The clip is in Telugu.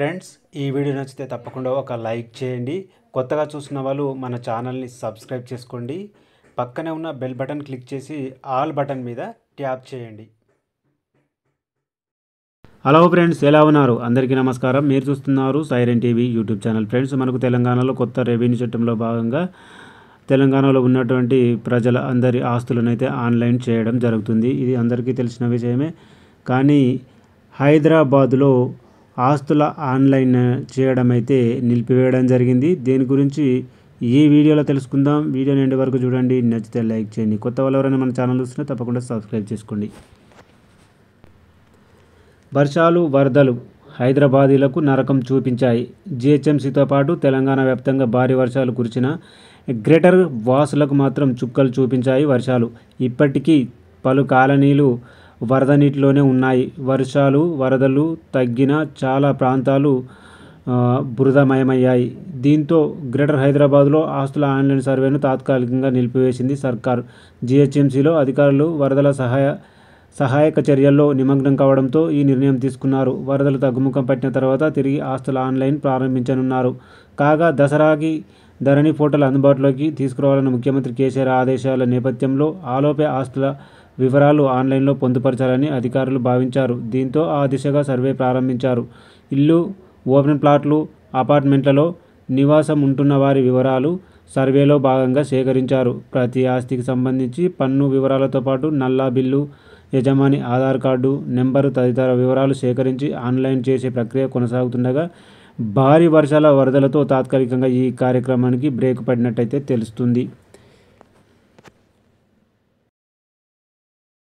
ఫ్రెండ్స్ ఈ వీడియో నచ్చితే తప్పకుండా ఒక లైక్ చేయండి కొత్తగా చూసిన వాళ్ళు మన ఛానల్ని సబ్స్క్రైబ్ చేసుకోండి పక్కనే ఉన్న బెల్ బటన్ క్లిక్ చేసి ఆల్ బటన్ మీద ట్యాప్ చేయండి హలో ఫ్రెండ్స్ ఎలా ఉన్నారు అందరికీ నమస్కారం మీరు చూస్తున్నారు siren TV YouTube channel friends మనకు తెలంగాణలో కొత్త రెవెన్యూ చట్టంలో భాగంగా తెలంగాణలో ఉన్నటువంటి ప్రజల అందరి ఆస్తులను అయితే ఆన్లైన్ చేయడం జరుగుతుంది ఇది అందరికీ తెలిసిన విషయమే కానీ హైదరాబాదులో ఆస్తుల ఆన్లైన్ చేయడం అయితే నిలిపివేయడం జరిగింది దీని గురించి ఈ వీడియోలో తెలుసుకుందాం వీడియో ఎండ్ వరకు చూడండి నచ్చితే లైక్ చేయండి కొత్త వాళ్ళు ఎవరైనా మన ఛానల్ చూస్తున్నా తప్పకుండా సబ్స్క్రైబ్ చేసుకోండి వర్షాలు వరదలు హైదరాబాదీలకు నరకం చూపించాయి జిహెచ్ఎంసీతో పాటు తెలంగాణ వ్యాప్తంగా భారీ వర్షాలు కురిచిన గ్రేటర్ వాసులకు మాత్రం చుక్కలు చూపించాయి వర్షాలు ఇప్పటికీ పలు కాలనీలు వరద నీటిలోనే ఉన్నాయి వర్షాలు వరదలు తగ్గిన చాలా ప్రాంతాలు బురదమయమయ్యాయి దీంతో గ్రేటర్ హైదరాబాద్లో ఆస్తుల ఆన్లైన్ సర్వేను తాత్కాలికంగా నిలిపివేసింది సర్కార్ జిహెచ్ఎంసీలో అధికారులు వరదల సహాయ సహాయక చర్యల్లో నిమగ్నం కావడంతో ఈ నిర్ణయం తీసుకున్నారు వరదలు తగ్గుముఖం పట్టిన తర్వాత తిరిగి ఆస్తుల ఆన్లైన్ ప్రారంభించనున్నారు కాగా దసరాకి ధరణి ఫోటోలు అందుబాటులోకి తీసుకురావాలన్న ముఖ్యమంత్రి కేసీఆర్ ఆదేశాల నేపథ్యంలో ఆలోపే ఆస్తుల వివరాలు ఆన్లైన్లో పొందుపరచాలని అధికారులు భావించారు దీంతో ఆ దిశగా సర్వే ప్రారంభించారు ఇల్లు ఓపెన్ ప్లాట్లు అపార్ట్మెంట్లలో నివాసం ఉంటున్న వారి వివరాలు సర్వేలో భాగంగా సేకరించారు ప్రతి ఆస్తికి సంబంధించి పన్ను వివరాలతో పాటు నల్లా బిల్లు యజమాని ఆధార్ కార్డు నెంబరు తదితర వివరాలు సేకరించి ఆన్లైన్ చేసే ప్రక్రియ కొనసాగుతుండగా భారీ వర్షాల వరదలతో తాత్కాలికంగా ఈ కార్యక్రమానికి బ్రేక్ పడినట్టయితే తెలుస్తుంది